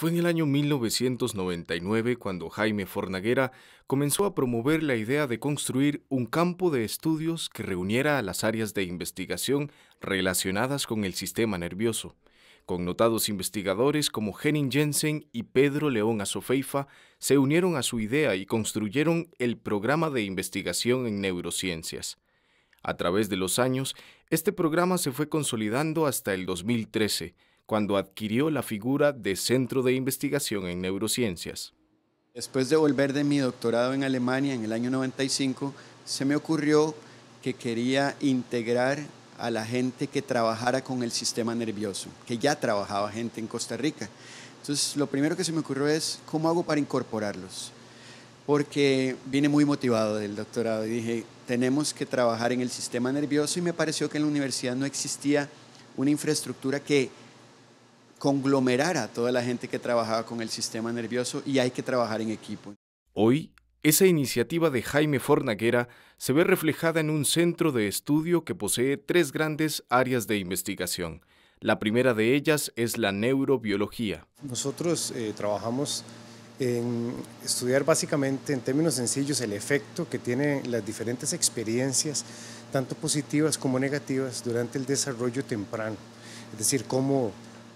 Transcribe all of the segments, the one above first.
Fue en el año 1999 cuando Jaime Fornaguera comenzó a promover la idea de construir un campo de estudios que reuniera a las áreas de investigación relacionadas con el sistema nervioso. Con notados investigadores como Henning Jensen y Pedro León Asofeifa se unieron a su idea y construyeron el programa de investigación en neurociencias. A través de los años, este programa se fue consolidando hasta el 2013 cuando adquirió la figura de Centro de Investigación en Neurociencias. Después de volver de mi doctorado en Alemania en el año 95, se me ocurrió que quería integrar a la gente que trabajara con el sistema nervioso, que ya trabajaba gente en Costa Rica. Entonces, lo primero que se me ocurrió es, ¿cómo hago para incorporarlos? Porque vine muy motivado del doctorado y dije, tenemos que trabajar en el sistema nervioso y me pareció que en la universidad no existía una infraestructura que conglomerar a toda la gente que trabajaba con el sistema nervioso y hay que trabajar en equipo. Hoy, esa iniciativa de Jaime Fornaguera se ve reflejada en un centro de estudio que posee tres grandes áreas de investigación. La primera de ellas es la neurobiología. Nosotros eh, trabajamos en estudiar básicamente en términos sencillos el efecto que tienen las diferentes experiencias, tanto positivas como negativas, durante el desarrollo temprano. Es decir, cómo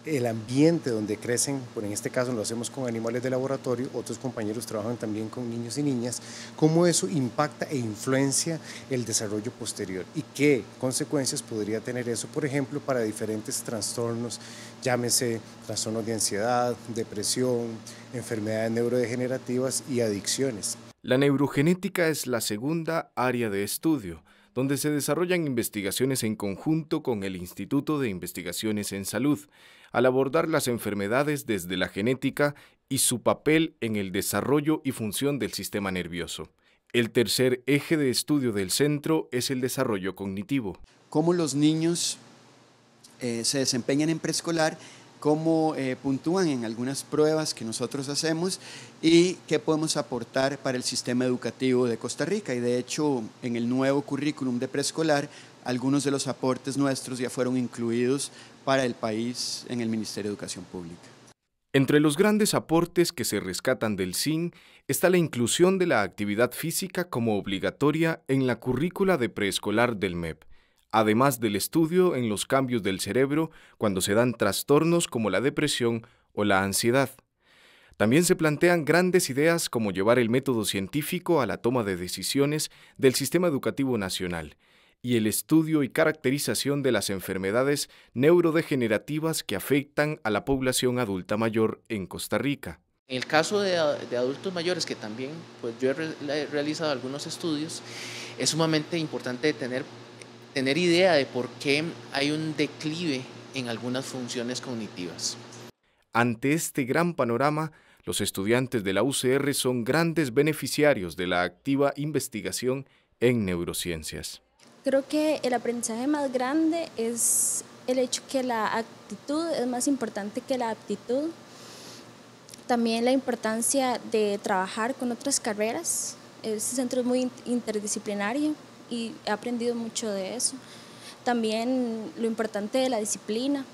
el ambiente donde crecen, por en este caso lo hacemos con animales de laboratorio, otros compañeros trabajan también con niños y niñas, cómo eso impacta e influencia el desarrollo posterior y qué consecuencias podría tener eso, por ejemplo, para diferentes trastornos, llámese trastornos de ansiedad, depresión, enfermedades neurodegenerativas y adicciones. La neurogenética es la segunda área de estudio donde se desarrollan investigaciones en conjunto con el Instituto de Investigaciones en Salud, al abordar las enfermedades desde la genética y su papel en el desarrollo y función del sistema nervioso. El tercer eje de estudio del centro es el desarrollo cognitivo. ¿Cómo los niños eh, se desempeñan en preescolar cómo eh, puntúan en algunas pruebas que nosotros hacemos y qué podemos aportar para el sistema educativo de Costa Rica. Y de hecho, en el nuevo currículum de preescolar, algunos de los aportes nuestros ya fueron incluidos para el país en el Ministerio de Educación Pública. Entre los grandes aportes que se rescatan del SIN está la inclusión de la actividad física como obligatoria en la currícula de preescolar del MEP además del estudio en los cambios del cerebro cuando se dan trastornos como la depresión o la ansiedad. También se plantean grandes ideas como llevar el método científico a la toma de decisiones del sistema educativo nacional y el estudio y caracterización de las enfermedades neurodegenerativas que afectan a la población adulta mayor en Costa Rica. En el caso de, adultos mayores, que también pues yo he realizado algunos estudios, es sumamente importante tener tener idea de por qué hay un declive en algunas funciones cognitivas. Ante este gran panorama, los estudiantes de la UCR son grandes beneficiarios de la activa investigación en neurociencias. Creo que el aprendizaje más grande es el hecho que la actitud es más importante que la aptitud. También la importancia de trabajar con otras carreras. Este centro es muy interdisciplinario y he aprendido mucho de eso. También lo importante de la disciplina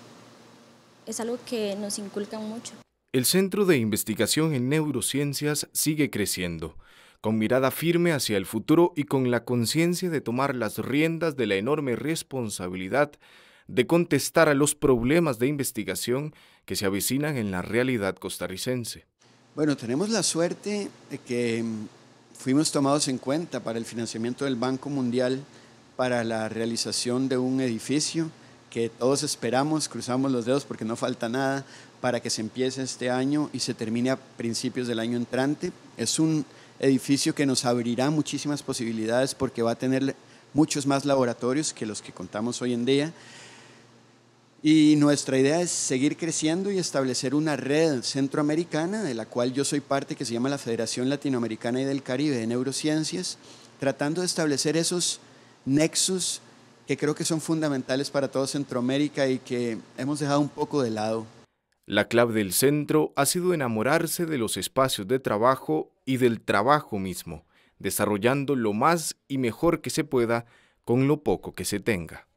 es algo que nos inculca mucho. El Centro de Investigación en Neurociencias sigue creciendo, con mirada firme hacia el futuro y con la conciencia de tomar las riendas de la enorme responsabilidad de contestar a los problemas de investigación que se avecinan en la realidad costarricense. Bueno, tenemos la suerte de que mm, fuimos tomados en cuenta para el financiamiento del Banco Mundial para la realización de un edificio que todos esperamos, cruzamos los dedos porque no falta nada, para que se empiece este año y se termine a principios del año entrante. Es un edificio que nos abrirá muchísimas posibilidades porque va a tener muchos más laboratorios que los que contamos hoy en día y nuestra idea es seguir creciendo y establecer una red centroamericana, de la cual yo soy parte, que se llama la Federación Latinoamericana y del Caribe de Neurociencias, tratando de establecer esos nexos que creo que son fundamentales para toda Centroamérica y que hemos dejado un poco de lado. La clave del centro ha sido enamorarse de los espacios de trabajo y del trabajo mismo, desarrollando lo más y mejor que se pueda con lo poco que se tenga.